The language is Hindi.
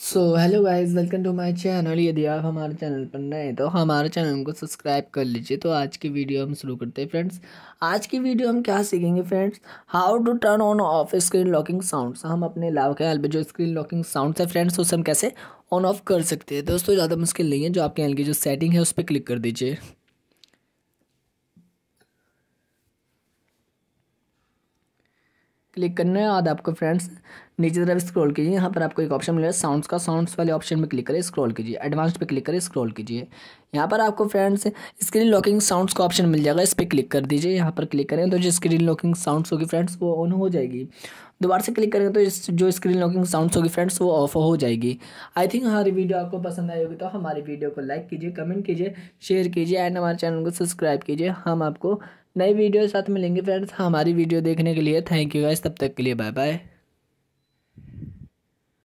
so hello guys welcome to my channel यदि आप हमारे चैनल पर नए हैं तो हमारे चैनल को सब्सक्राइब कर लीजिए तो आज की वीडियो हम शुरू करते हैं फ्रेंड्स आज की वीडियो हम क्या सीखेंगे friends how to turn on off screen locking sounds हम अपने लाभ के पे जो स्क्रीन लॉकिंग साउंड्स है फ्रेंड्स उसे हम कैसे ऑन ऑफ कर सकते हैं दोस्तों ज़्यादा मुश्किल नहीं है जो आपके यहाँ की जो सेटिंग है उस पर क्लिक कर दीजिए क्लिक करना है और आपको फ्रेंड्स नीचे तरफ स्क्रॉल कीजिए यहाँ पर आपको एक ऑप्शन मिलेगा साउंड्स का साउंड्स वाले ऑप्शन में क्लिक करें स्क्रॉल कीजिए एडवांस पे क्लिक करें स्क्रॉल कीजिए यहाँ पर आपको फ्रेंड्स स्क्रीन लॉकिंग साउंड्स का ऑप्शन मिल जाएगा इस पर क्लिक कर दीजिए यहाँ पर क्लिक करें तो जो स्क्रीन लॉकिंग साउंड्स होगी फ्रेंड्स वो ऑन हो जाएगी दोबारा से क्लिक करेंगे तो इस जो स्क्रीन लॉकिंग साउंड्स होगी फ्रेंड्स वो ऑफ हो जाएगी आई थिंक हमारी वीडियो आपको पसंद आई होगी तो हमारी वीडियो को लाइक कीजिए कमेंट कीजिए शेयर कीजिए एंड हमारे चैनल को सब्सक्राइब कीजिए हम आपको नई वीडियो के साथ मिलेंगे फ्रेंड्स हमारी वीडियो देखने के लिए थैंक यू गाइस तब तक के लिए बाय बाय